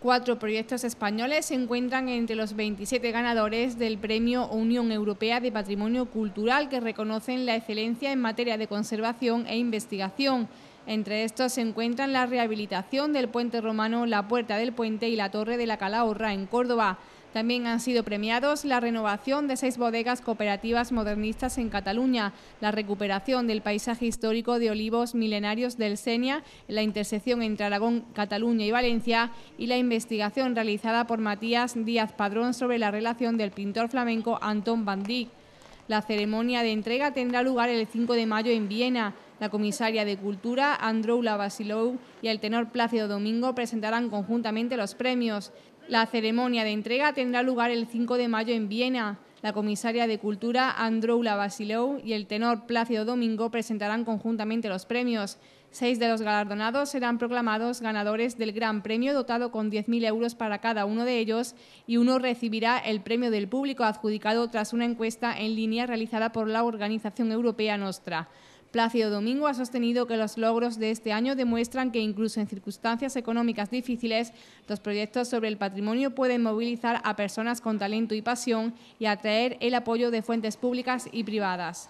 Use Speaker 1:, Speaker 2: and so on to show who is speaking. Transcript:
Speaker 1: Cuatro proyectos españoles se encuentran entre los 27 ganadores del Premio Unión Europea de Patrimonio Cultural que reconocen la excelencia en materia de conservación e investigación. Entre estos se encuentran la rehabilitación del puente romano, la puerta del puente y la torre de la Calahorra en Córdoba. También han sido premiados la renovación de seis bodegas cooperativas modernistas en Cataluña, la recuperación del paisaje histórico de olivos milenarios del Senia en la intersección entre Aragón, Cataluña y Valencia y la investigación realizada por Matías Díaz Padrón sobre la relación del pintor flamenco Antón Van La ceremonia de entrega tendrá lugar el 5 de mayo en Viena. La comisaria de Cultura, Androula Basilou, y el tenor Plácido Domingo presentarán conjuntamente los premios. La ceremonia de entrega tendrá lugar el 5 de mayo en Viena. La comisaria de Cultura Androula Basileu y el tenor Plácido Domingo presentarán conjuntamente los premios. Seis de los galardonados serán proclamados ganadores del Gran Premio dotado con 10.000 euros para cada uno de ellos y uno recibirá el Premio del Público adjudicado tras una encuesta en línea realizada por la organización europea Nostra. Plácido Domingo ha sostenido que los logros de este año demuestran que incluso en circunstancias económicas difíciles, los proyectos sobre el patrimonio pueden movilizar a personas con talento y pasión y atraer el apoyo de fuentes públicas y privadas.